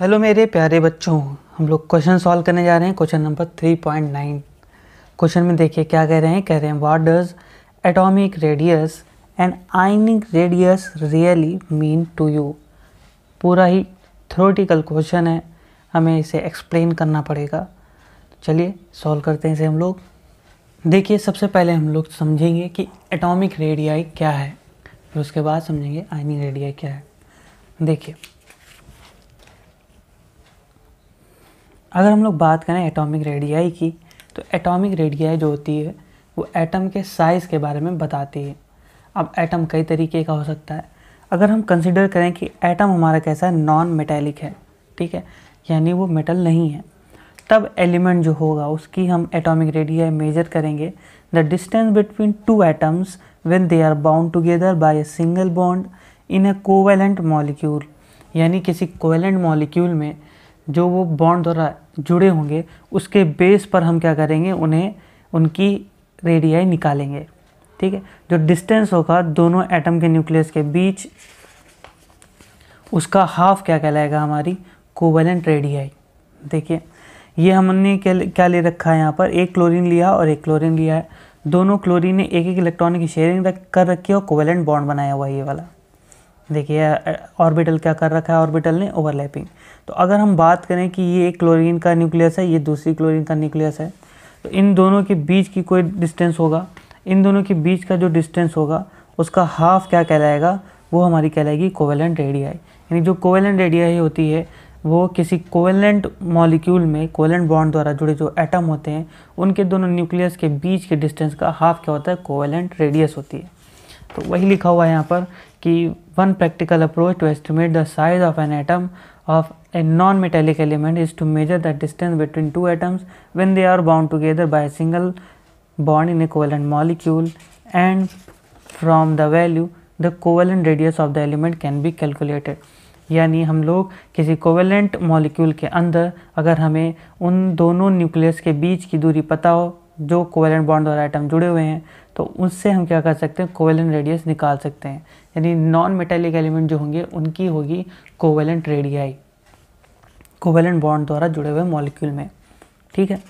Hello मेरे प्यारे बच्चों हम लोग क्वेश्चन सॉल्व करने जा रहे हैं question number three point nine question में देखिए क्या कह रहे हैं कह रहे हैं what does atomic radius and ionic radius really mean to you पूरा ही थ्रोटिकल क्वेश्चन है हमें इसे एक्सप्लेन करना पड़ेगा चलिए सॉल्व करते हैं इसे हम लोग देखिए सबसे पहले हम लोग समझेंगे कि एटॉमिक रेडियाई क्या है फिर उसके बाद समझेंगे आइनिक रेडियाई क्या है देखिए अगर हम लोग बात करें एटॉमिक रेडियाई की तो एटॉमिक रेडियाई जो होती है वो एटम के साइज़ के बारे में बताती है अब एटम कई तरीके का हो सकता है अगर हम कंसिडर करें कि एटम हमारा कैसा है नॉन मेटेलिक है ठीक है यानी वो मेटल नहीं है तब एलिमेंट जो होगा उसकी हम एटॉमिक रेडियाई मेजर करेंगे the distance between two atoms when they are bound together by a single bond in a covalent molecule यानी किसी कोवेलेंट मॉलिक्यूल में जो वो बॉन्ड द्वारा जुड़े होंगे उसके बेस पर हम क्या करेंगे उन्हें उनकी रेडियाई निकालेंगे ठीक है जो डिस्टेंस होगा दोनों एटम के न्यूक्लियस के बीच उसका हाफ क्या कहलाएगा हमारी कोवेलेंट रेडियाई देखिए ये हमने क्या ले रखा है यहाँ पर एक क्लोरीन लिया और एक क्लोरीन लिया है दोनों क्लोरीन ने एक एक इलेक्ट्रॉन की शेयरिंग कर रखी है और कोवेलेंट बॉन्ड बनाया हुआ है ये वाला देखिए ऑर्बिटल क्या कर रखा है ऑर्बिटल ने ओवरलैपिंग तो अगर हम बात करें कि ये एक क्लोरीन का न्यूक्लियस है ये दूसरी क्लोरीन का न्यूक्लियस है तो इन दोनों के बीच की कोई डिस्टेंस होगा इन दोनों के बीच का जो डिस्टेंस होगा उसका हाफ क्या कहलाएगा वो हमारी कहलाएगी कोवेलेंट रेडियाई यानी जो कोवेलेंट रेडियाई होती है वो किसी कोवेलेंट मॉलिक्यूल में कोवेलेंट बॉन्ड द्वारा जुड़े जो एटम होते हैं उनके दोनों न्यूक्लियस के बीच के डिस्टेंस का हाफ क्या होता है कोवेलेंट रेडियस होती है तो वही लिखा हुआ है यहाँ पर कि One practical approach to estimate the size of an atom of a non-metallic element is to measure the distance between two atoms when they are bound together by a single bond in a covalent molecule and from the value the covalent radius of the element can be calculated. यानी हम लोग किसी covalent molecule के अंदर अगर हमें उन दोनों न्यूक्लियस के बीच की दूरी पता हो जो कोवेलेंट बॉन्ड और आइटम जुड़े हुए हैं तो उससे हम क्या कर सकते हैं कोवेलेंट रेडियस निकाल सकते हैं यानी नॉन मेटेलिक एलिमेंट जो होंगे उनकी होगी कोवेलेंट रेडियाई कोवेलेंट बॉन्ड द्वारा जुड़े हुए मॉलिक्यूल में ठीक है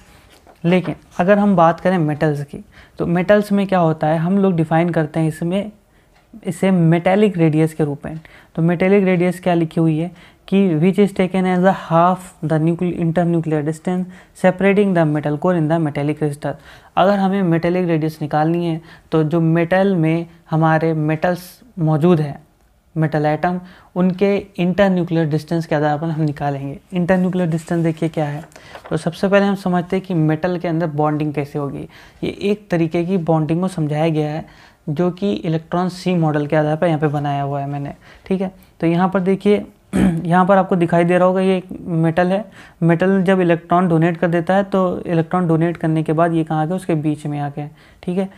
लेकिन अगर हम बात करें मेटल्स की तो मेटल्स में क्या होता है हम लोग डिफाइन करते हैं इसमें इसे मेटेलिक रेडियस के रूप में तो मेटेलिक रेडियस क्या लिखी हुई है कि which is taken as a half the न्यूक्ल inter nuclear distance separating the metal core in the metallic crystal अगर हमें मेटेलिक रेडियस निकालनी है तो जो मेटल में हमारे मेटल्स मौजूद है मेटल आइटम उनके इंटर न्यूक्लियर डिस्टेंस के आधार पर हम निकालेंगे इंटर न्यूक्लियर डिस्टेंस देखिए क्या है तो सबसे पहले हम समझते हैं कि मेटल के अंदर बॉन्डिंग कैसे होगी ये एक तरीके की बॉन्डिंग को समझाया गया है जो कि इलेक्ट्रॉन सी मॉडल के आधार पर यहाँ पे बनाया हुआ है मैंने ठीक है तो यहाँ पर देखिए यहाँ पर आपको दिखाई दे रहा होगा ये एक मेटल है मेटल जब इलेक्ट्रॉन डोनेट कर देता है तो इलेक्ट्रॉन डोनेट करने के बाद ये कहाँ आ गया उसके बीच में आ गया ठीक है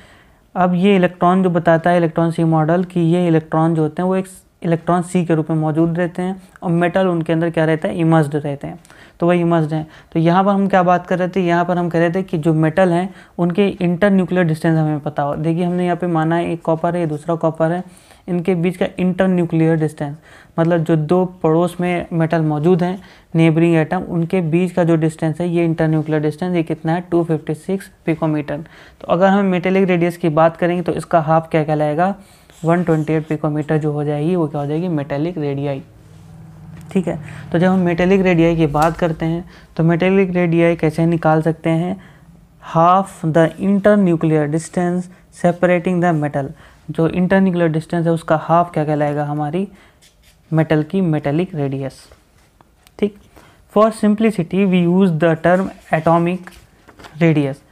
अब ये इलेक्ट्रॉन जो बताता है इलेक्ट्रॉन सी मॉडल कि ये इलेक्ट्रॉन जो होते हैं वो एक इलेक्ट्रॉन सी के रूप में मौजूद रहते हैं और मेटल उनके अंदर क्या रहता है इमर्स्ड रहते हैं तो वही इमर्स्ड हैं तो यहाँ पर हम क्या बात कर रहे थे यहाँ पर हम कह रहे थे कि जो मेटल हैं उनके इंटर न्यूक्लियर डिस्टेंस हमें पता हो देखिए हमने यहाँ पे माना है एक कॉपर है दूसरा कॉपर है इनके बीच का इंटर न्यूक्लियर डिस्टेंस मतलब जो दो पड़ोस में मेटल मौजूद हैं नेबरिंग एटम उनके बीच का जो डिस्टेंस है ये इंटर न्यूक्लियर डिस्टेंस ये कितना है 256 पिकोमीटर तो अगर हम मेटेलिक रेडियस की बात करेंगे तो इसका हाफ क्या कहलाएगा 128 पिकोमीटर जो हो जाएगी वो क्या हो जाएगी मेटेलिक रेडियाई ठीक है तो जब हम मेटेलिक रेडियाई की बात करते हैं तो मेटेलिक रेडियाई कैसे निकाल सकते हैं half the inter nuclear distance separating the metal जो इंटरनिकुलर डिस्टेंस है उसका हाफ क्या कहलाएगा हमारी मेटल की मेटेलिक रेडियस ठीक for simplicity we use the term atomic radius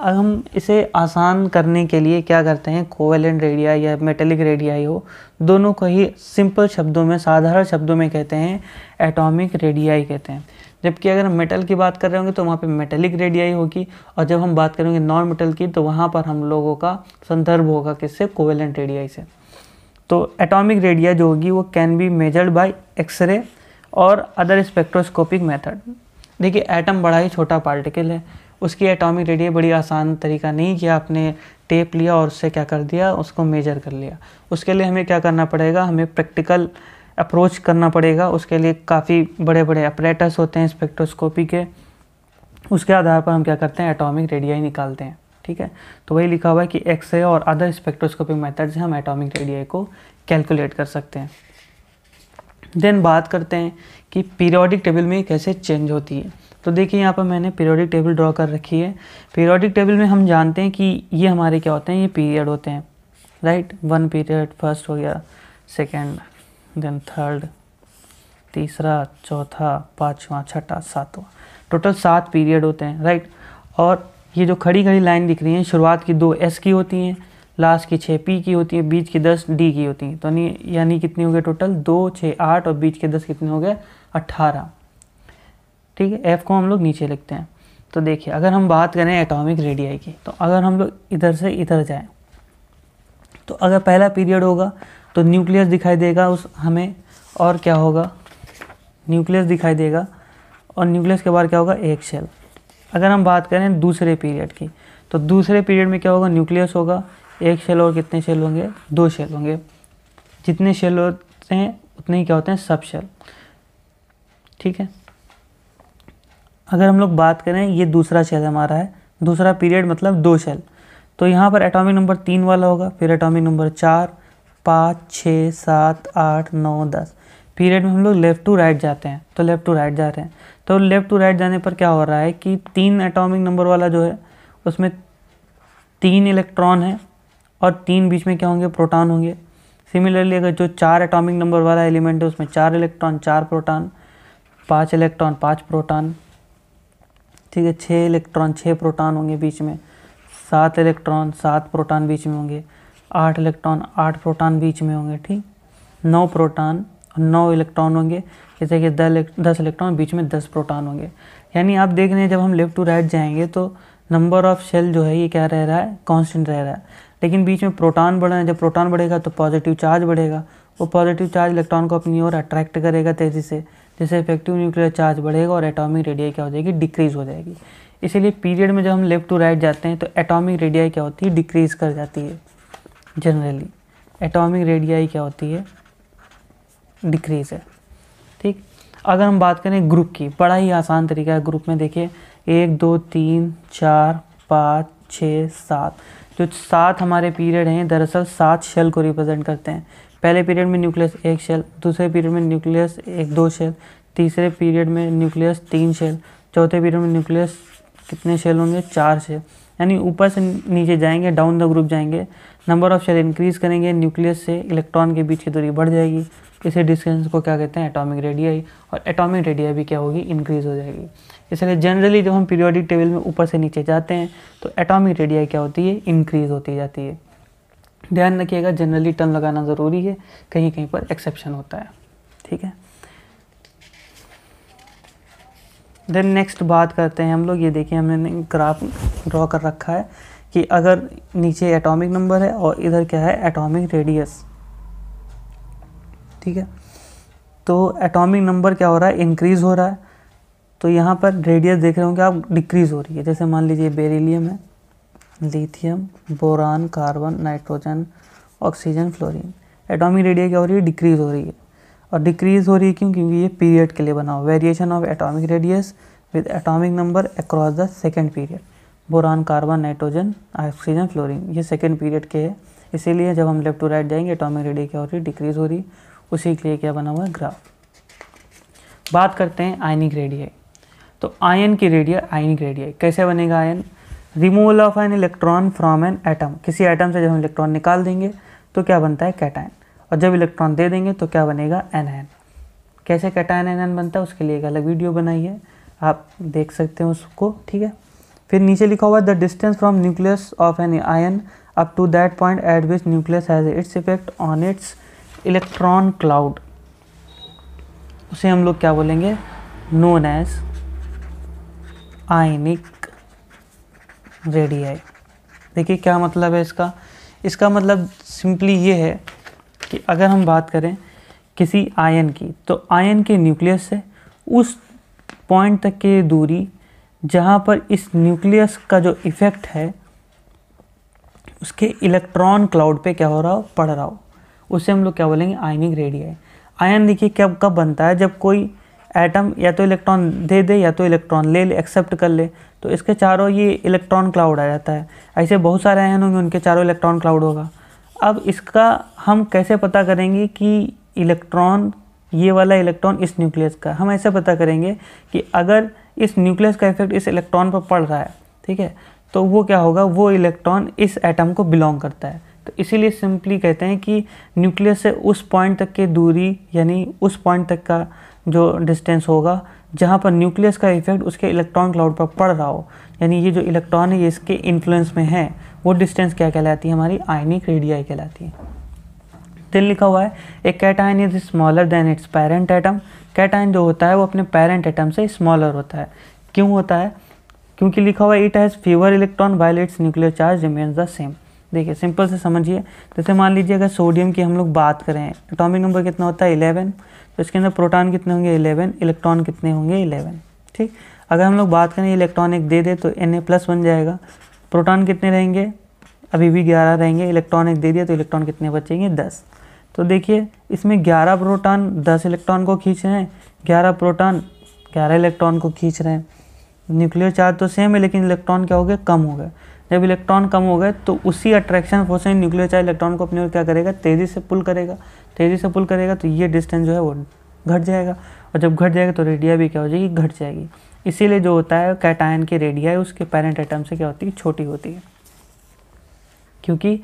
अब हम इसे आसान करने के लिए क्या करते हैं कोवेलेंट रेडिया या मेटेलिक रेडिया हो दोनों को ही सिंपल शब्दों में साधारण शब्दों में कहते हैं एटॉमिक रेडियाई कहते हैं जबकि अगर हम मेटल की बात कर रहे होंगे तो वहाँ पे मेटेलिक रेडियाई होगी और जब हम बात करेंगे नॉन मेटल की तो वहाँ पर हम लोगों का संदर्भ होगा किससे कोवेलेंट रेडियाई से तो एटॉमिक रेडिया जो होगी वो can be measured by X ray और अदर स्पेक्ट्रोस्कोपिक मेथड देखिए एटम बड़ा ही छोटा पार्टिकल है उसकी एटॉमिक रेडिया बड़ी आसान तरीका नहीं कि आपने टेप लिया और उससे क्या कर दिया उसको मेजर कर लिया उसके लिए हमें क्या करना पड़ेगा हमें प्रैक्टिकल अप्रोच करना पड़ेगा उसके लिए काफ़ी बड़े बड़े अपरेटस होते हैं स्पेक्ट्रोस्कोपी के उसके आधार पर हम क्या करते हैं एटॉमिक रेडियाई निकालते हैं ठीक है तो वही लिखा हुआ है कि एक्सरे और अदर स्पेक्ट्रोस्कोपिक मेथड से हम एटॉमिक रेडियाई को कैलकुलेट कर सकते हैं देन बात करते हैं कि पीरियोडिक टेबल में कैसे चेंज होती है तो देखिए यहाँ पर मैंने पीरियोडिक टेबल ड्रॉ कर रखी है पीरियोडिक टेबल में हम जानते हैं कि ये हमारे क्या होते हैं ये पीरियड होते हैं राइट वन पीरियड फर्स्ट हो गया सेकेंड देन थर्ड तीसरा चौथा पाँचवा छठा सातवां टोटल सात पीरियड होते हैं राइट और ये जो खड़ी खड़ी लाइन दिख रही है शुरुआत की दो एस की होती हैं लास्ट की छः पी की होती है बीच की दस डी की होती हैं तो यानी कितनी हो गए टोटल दो छः आठ और बीच के दस कितने हो गए अट्ठारह ठीक है एफ़ को हम लोग नीचे लिखते हैं तो देखिए अगर हम बात करें एटॉमिक रेडियाई की तो अगर हम लोग इधर से इधर जाएं तो अगर पहला पीरियड होगा तो न्यूक्लियस दिखाई देगा उस हमें और क्या होगा न्यूक्लियस दिखाई देगा और न्यूक्लियस के बाद क्या होगा एक शेल अगर हम बात करें दूसरे पीरियड की तो दूसरे पीरियड में क्या होगा न्यूक्लियस होगा एक शेल और कितने शेल होंगे दो शेल होंगे जितने शेल होते हैं उतने ही क्या होते हैं सब शेल ठीक है अगर हम लोग बात करें ये दूसरा शेल हमारा है दूसरा पीरियड मतलब दो शेल तो यहाँ पर एटॉमिक नंबर तीन वाला होगा फिर एटॉमिक नंबर चार पाँच छः सात आठ नौ दस पीरियड में हम लोग लेफ़्ट टू राइट जाते हैं तो लेफ़्ट टू राइट जा रहे हैं तो लेफ़्ट टू राइट जाने पर क्या हो रहा है कि तीन एटॉमिक नंबर वाला जो है उसमें तीन इलेक्ट्रॉन है और तीन बीच में क्या होंगे प्रोटॉन होंगे सिमिलरली अगर जो चार एटॉमिक नंबर वाला एलिमेंट है उसमें चार इलेक्ट्रॉन चार प्रोटॉन पाँच इलेक्ट्रॉन पाँच प्रोटॉन ठीक है छः इलेक्ट्रॉन छः प्रोटॉन होंगे बीच में सात इलेक्ट्रॉन सात प्रोटॉन बीच में होंगे आठ इलेक्ट्रॉन आठ प्रोटॉन बीच में होंगे ठीक नौ प्रोटॉन नौ इलेक्ट्रॉन होंगे जैसे कि दस इलेक्ट्रॉन बीच में दस प्रोटॉन होंगे यानी आप देख रहे हैं जब हम लेफ़्ट टू राइट जाएंगे तो नंबर ऑफ शेल जो है ये क्या रह रहा है कांस्टेंट रह रहा है लेकिन बीच में प्रोटॉन बढ़ रहे हैं जब प्रोटॉन बढ़ेगा तो पॉजिटिव चार्ज बढ़ेगा वो पॉजिटिव चार्ज इलेक्ट्रॉन को अपनी ओर अट्रैक्ट करेगा तेज़ी से जैसे इफेक्टिव न्यूक्लियर चार्ज बढ़ेगा और एटॉमिक रेडियाई क्या हो जाएगी डिक्रीज़ हो जाएगी इसीलिए पीरियड में जब हम लेफ़्ट टू राइट जाते हैं तो एटॉमिक रेडियाई क्या होती है डिक्रीज़ कर जाती है जनरली एटॉमिक रेडियाई क्या होती है डिक्रीज है ठीक अगर हम बात करें ग्रुप की बड़ा ही आसान तरीका है ग्रुप में देखिए एक दो तीन चार पाँच छः सात जो सात हमारे पीरियड हैं दरअसल सात शेल को रिप्रेजेंट करते हैं पहले पीरियड में न्यूक्लियस एक शेल दूसरे पीरियड में न्यूक्लियस एक दो शेल तीसरे पीरियड में न्यूक्लियस तीन शेल चौथे पीरियड में न्यूक्लियस कितने शेल होंगे चार शेल यानी ऊपर से नीचे जाएंगे डाउन द ग्रुप जाएंगे नंबर ऑफ शेल इंक्रीज करेंगे न्यूक्लियस से इलेक्ट्रॉन के बीच की दूरी बढ़ जाएगी इसी डिस्टेंस को क्या कहते हैं एटॉमिक रेडियाई और एटॉमिक रेडिया भी क्या होगी इंक्रीज हो जाएगी इसलिए जनरली जब हम पीरियोडिक टेबल में ऊपर से नीचे जाते हैं तो एटॉमिक रेडियाई क्या होती है इंक्रीज होती जाती है ध्यान रखिएगा जनरली टर्म लगाना ज़रूरी है कहीं कहीं पर एक्सेप्शन होता है ठीक है देन नेक्स्ट बात करते हैं हम लोग ये देखिए हमने ग्राफ ड्रॉ कर रखा है कि अगर नीचे एटॉमिक नंबर है और इधर क्या है एटॉमिक रेडियस ठीक है तो एटॉमिक नंबर क्या हो रहा है इंक्रीज़ हो रहा है तो यहाँ पर रेडियस देख रहे होंगे आप डिक्रीज़ हो रही है जैसे मान लीजिए बेरिलियम है lithium boron carbon nitrogen oxygen fluorine atomic radius क्या हो रही है डिक्रीज़ हो रही है और डिक्रीज़ हो रही है क्यों क्योंकि ये पीरियड के लिए बना हुआ variation of atomic radius with atomic number across the second period boron carbon nitrogen oxygen fluorine ये सेकेंड पीरियड के है इसीलिए जब हम लेफ्ट टू राइट जाएंगे एटॉमिक रेडियस क्या हो रही है डिक्रीज़ हो रही उसी के लिए क्या बना हुआ है ग्राफ बात करते हैं आयनिक रेडियाई तो आयन की रेडिया आयनिक रेडियाई कैसे बनेगा ion removal of an electron from an atom किसी एटम से जब हम इलेक्ट्रॉन निकाल देंगे तो क्या बनता है कैटाइन और जब इलेक्ट्रॉन दे देंगे तो क्या बनेगा एन एन कैसे कैटाइन एन एन बनता है उसके लिए एक अलग वीडियो बनाई है आप देख सकते हैं उसको ठीक है फिर नीचे लिखा हुआ है the distance from nucleus of an ion up to that point at which nucleus has its effect on its electron cloud उसे हम लोग क्या बोलेंगे नोन एज आयनिक रेडियाई देखिए क्या मतलब है इसका इसका मतलब सिंपली ये है कि अगर हम बात करें किसी आयन की तो आयन के न्यूक्लियस से उस पॉइंट तक की दूरी जहाँ पर इस न्यूक्लियस का जो इफ़ेक्ट है उसके इलेक्ट्रॉन क्लाउड पे क्या हो रहा हो पड़ रहा हो उसे हम लोग क्या बोलेंगे आयनिक रेडियाई आयन देखिए कब कब बनता है जब कोई एटम या तो इलेक्ट्रॉन दे दे या तो इलेक्ट्रॉन ले ले एक्सेप्ट कर ले तो इसके चारों ये इलेक्ट्रॉन क्लाउड आ जाता है ऐसे बहुत सारे आयन होंगे उनके चारों इलेक्ट्रॉन क्लाउड होगा अब इसका हम कैसे पता करेंगे कि इलेक्ट्रॉन ये वाला इलेक्ट्रॉन इस न्यूक्लियस का हम ऐसे पता करेंगे कि अगर इस न्यूक्लियस का इफेक्ट इस इलेक्ट्रॉन पर पड़ रहा है ठीक है तो वो क्या होगा वो इलेक्ट्रॉन इस एटम को बिलोंग करता है तो इसीलिए सिंपली कहते हैं कि न्यूक्लियस से उस पॉइंट तक की दूरी यानी उस पॉइंट तक का जो डिस्टेंस होगा जहाँ पर न्यूक्लियस का इफेक्ट उसके इलेक्ट्रॉन क्लाउड पर पड़ रहा हो यानी ये जो इलेक्ट्रॉन है ये इसके इन्फ्लुएंस में है वो डिस्टेंस क्या कहलाती है हमारी आयनिक रेडियाई कहलाती है दिन लिखा हुआ है a cation is smaller than its parent atom cation जो होता है वो अपने पेरेंट एटम से स्मॉलर होता है क्यों होता है क्योंकि लिखा हुआ है it has fewer electron while its nuclear charge remains the same देखिए सिंपल से समझिए जैसे मान लीजिए अगर सोडियम की हम लोग बात करें एटॉमिक नंबर कितना होता है इलेवन तो इसके अंदर प्रोटॉन कितने होंगे इलेवन इलेक्ट्रॉन कितने होंगे इलेवन ठीक अगर हम लोग बात करें इलेक्ट्रॉन एक दे दे तो एन ए प्लस बन जाएगा प्रोटॉन कितने रहेंगे अभी भी ग्यारह रहेंगे इलेक्ट्रॉन एक दे दिया तो इलेक्ट्रॉन कितने बचेंगे दस तो देखिए इसमें ग्यारह प्रोटॉन दस इलेक्ट्रॉन को खींच रहे हैं ग्यारह प्रोटॉन ग्यारह इलेक्ट्रॉन को खींच रहे हैं न्यूक्लियर चार्ज तो सेम है लेकिन इलेक्ट्रॉन क्या हो गया कम हो गया जब इलेक्ट्रॉन कम हो गए तो उसी अट्रैक्शन फोर्स में न्यूक्लियर चार्ज इलेक्ट्रॉन को अपनी ओर क्या करेगा तेज़ी से पुल करेगा तेज़ी से पुल करेगा तो ये डिस्टेंस जो है वो घट जाएगा और जब घट जाएगा तो रेडिया भी क्या हो जाएगी घट जाएगी इसीलिए जो होता है कैटायन की रेडिया है उसके पेरेंट आइटम से क्या होती है छोटी होती है क्योंकि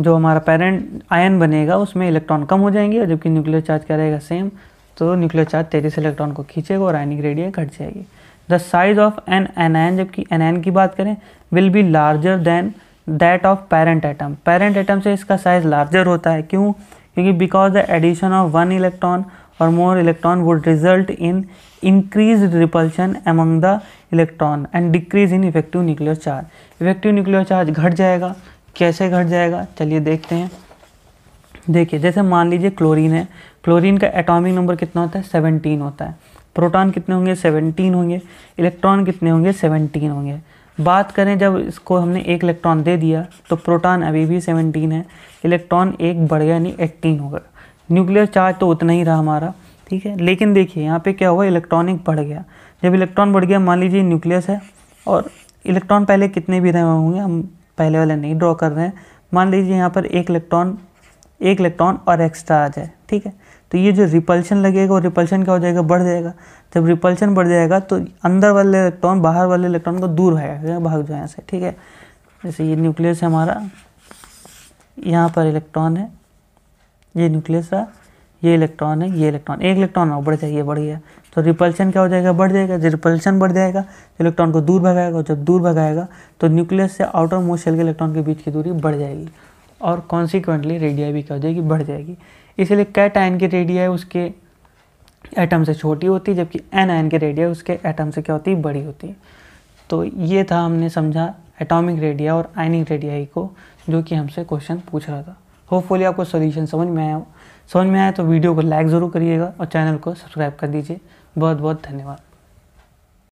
जो हमारा पेरेंट आयन बनेगा उसमें इलेक्ट्रॉन कम हो जाएंगे और जबकि न्यूक्लियर चार्ज क्या रहेगा सेम तो न्यूक्लियर चार्ज तेज़ी से इलेक्ट्रॉन को खींचेगा और आयनिक रेडिया घट जाएगी the size of an anion जबकि एनैन की बात करें will be larger than that of parent atom parent atom से इसका साइज लार्जर होता है क्यों क्योंकि because the addition of one electron और more electron would result in increase repulsion among the electron and decrease in effective nuclear charge effective nuclear charge घट जाएगा कैसे घट जाएगा चलिए देखते हैं देखिए जैसे मान लीजिए क्लोरीन है क्लोरीन का एटॉमिक नंबर कितना होता है सेवनटीन होता है प्रोटॉन कितने होंगे 17 होंगे इलेक्ट्रॉन कितने होंगे 17 होंगे बात करें जब इसको हमने एक इलेक्ट्रॉन दे दिया तो प्रोटॉन अभी भी 17 है इलेक्ट्रॉन एक बढ़ गया यानी एट्टीन होगा न्यूक्लियर चार्ज तो उतना ही रहा हमारा ठीक है लेकिन देखिए यहाँ पे क्या हुआ इलेक्ट्रॉनिक बढ़ गया जब इलेक्ट्रॉन बढ़ गया मान लीजिए न्यूक्लियस है और इलेक्ट्रॉन पहले कितने भी रहे होंगे हम पहले वाले नहीं ड्रॉ कर रहे हैं मान लीजिए यहाँ पर एक इलेक्ट्रॉन एक इलेक्ट्रॉन और एक्स्ट्रा आ जाए ठीक है तो ये जो रिपल्शन लगेगा और रिपल्शन क्या हो जाएगा बढ़ जाएगा जब रिपल्शन बढ़ जाएगा तो अंदर वाले इलेक्ट्रॉन बाहर वाले इलेक्ट्रॉन को दूर भागेगा भाग जाए यहाँ से ठीक है जैसे ये न्यूक्लियस है हमारा यहाँ पर इलेक्ट्रॉन है ये न्यूक्लियस रहा ये इलेक्ट्रॉन है ये इलेक्ट्रॉन एक इलेक्ट्रॉन और बढ़ जाइए बढ़ गया तो रिपल्शन क्या हो जाएगा बढ़ जाएगा जब रिपल्शन बढ़ जाएगा तो इलेक्ट्रॉन को दूर भगाएगा और जब दूर भगाएगा तो न्यूक्लियस से आउटर मोस्ट शेल के इलेक्ट्रॉन के बीच की दूरी बढ़ जाएगी और कॉन्सिक्वेंटली रेडियाई भी क्या हो जाएगी बढ़ जाएगी इसलिए कैट आयन की रेडियाई उसके एटम से छोटी होती है जबकि एन आयन की रेडियाई उसके एटम से क्या होती है बड़ी होती है तो ये था हमने समझा एटॉमिक रेडिया और आयनिक रेडियाई को जो कि हमसे क्वेश्चन पूछ रहा था होपफुली आपको सोल्यूशन समझ में आया समझ में आया तो वीडियो को लाइक ज़रूर करिएगा और चैनल को सब्सक्राइब कर दीजिए बहुत बहुत धन्यवाद